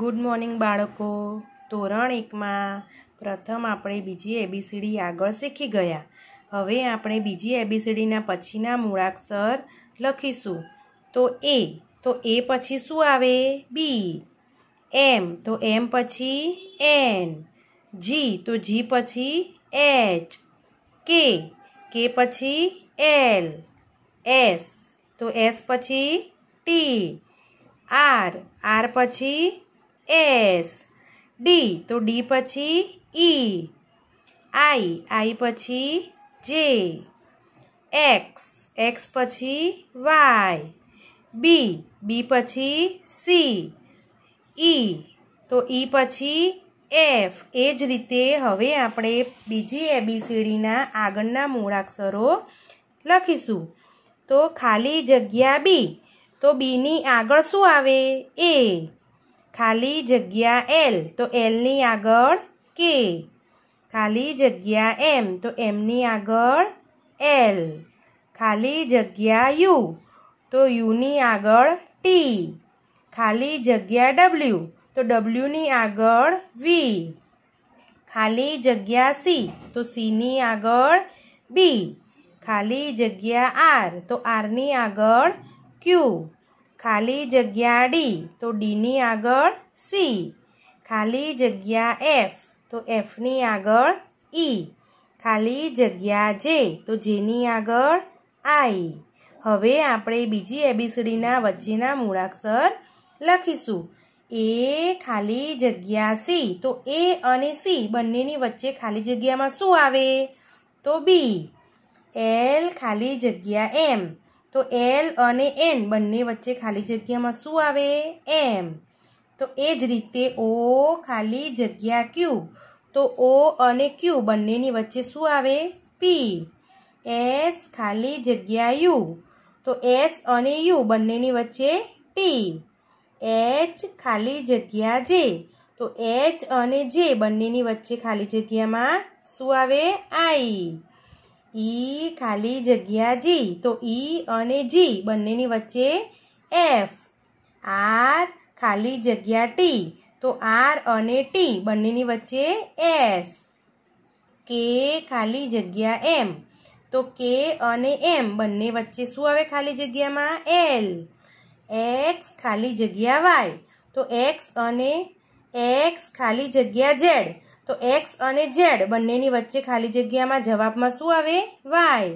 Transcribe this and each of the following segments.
Good morning બાળકો ધોરણ એકમાં પ્રથમ આપણે બીજી એબીસીડી આગળ શીખી ગયા હવે આપણે બીજી એબીસીડીના પછીના મૂળાક્ષર લખીશું તો એ તો એ પછી શું આવે બી એમ તો એમ પછી એન જી તો જી પછી એચ કે કે પછી એલ એસ તો એસ પછી ટી આર આર પછી એસ ડી તો ડી પછી ઈ આઈ આઈ પછી જે એક્સ એક્સ પછી વાય બી બી પછી સી ઈ તો ઈ પછી એફ એ જ રીતે હવે આપણે બીજી એબીસીડીના આગળના મૂળાક્ષરો લખીશું તો ખાલી જગ્યા બી તો બીની આગળ શું આવે એ खाली जगह एल तो एल आग के खाली जगह एम तो एम आग एल खाली जगह यू तो यू आग टी खाली जगह डब्ल्यू तो डब्ल्यू आग वी खाली जगह सी तो सी आग बी खाली जगह आर तो आर आग क्यू ખાલી જગ્યા ડી તો ડીની આગળ સી ખાલી જગ્યા એફ તો એફની આગળ ઈ e. ખાલી જગ્યા જે તો જેની આગળ આઈ હવે આપણે બીજી એબીસીડીના વચ્ચેના મૂળાક્ષર લખીશું એ ખાલી જગ્યા સી તો એ અને સી બંનેની વચ્ચે ખાલી જગ્યામાં શું આવે તો બી એલ ખાલી જગ્યા એમ તો એલ અને એન બંને વચ્ચે ખાલી જગ્યામાં શું આવે એમ તો એ જ રીતે ઓ ખાલી જગ્યા ક્યુ તો ઓ અને ક્યુ બંનેની વચ્ચે શું આવે પી એસ ખાલી જગ્યા યુ તો એસ અને યુ બંનેની વચ્ચે ટી એચ ખાલી જગ્યા જે તો એચ અને જે બંનેની વચ્ચે ખાલી જગ્યામાં શું આવે આઈ ઈ ખાલી જગ્યા જી તો ઈ અને જી બંનેની વચ્ચે એફ આર ખાલી જગ્યા ટી તો આર અને ટી બંનેની વચ્ચે એસ કે ખાલી જગ્યા એમ તો કે અને એમ બંને વચ્ચે શું આવે ખાલી જગ્યામાં એલ એક્સ ખાલી જગ્યા વાય તો એક્સ અને એક્સ ખાલી જગ્યા ઝેડ તો એક્સ અને ઝેડ બંનેની વચ્ચે ખાલી જગ્યામાં જવાબમાં શું આવે વાય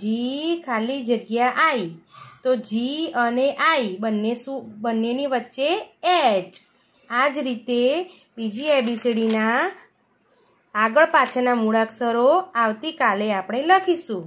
જી ખાલી જગ્યા આઈ તો જી અને આઈ બંને શું બંનેની વચ્ચે એચ આ જ રીતે બીજી એબીસીડીના આગળ પાછળના મૂળાક્ષરો આવતીકાલે આપણે લખીશું